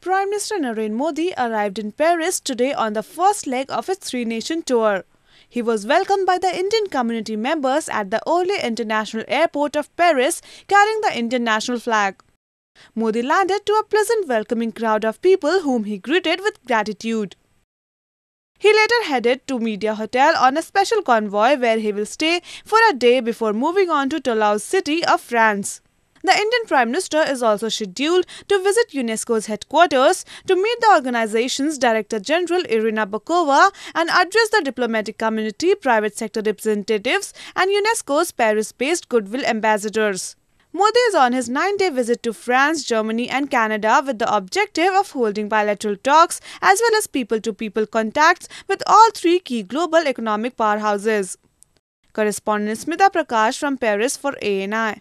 Prime Minister Narendra Modi arrived in Paris today on the first leg of his three nation tour. He was welcomed by the Indian community members at the Orly International Airport of Paris carrying the Indian national flag. Modi landed to a pleasant welcoming crowd of people whom he greeted with gratitude. He later headed to Media Hotel on a special convoy where he will stay for a day before moving on to Toulouse city of France. The Indian Prime Minister is also scheduled to visit UNESCO's headquarters to meet the organization's Director General Irina Bokova and address the diplomatic community, private sector representatives, and UNESCO's Paris based goodwill ambassadors. Modi is on his nine day visit to France, Germany, and Canada with the objective of holding bilateral talks as well as people to people contacts with all three key global economic powerhouses. Correspondent Smita Prakash from Paris for ANI.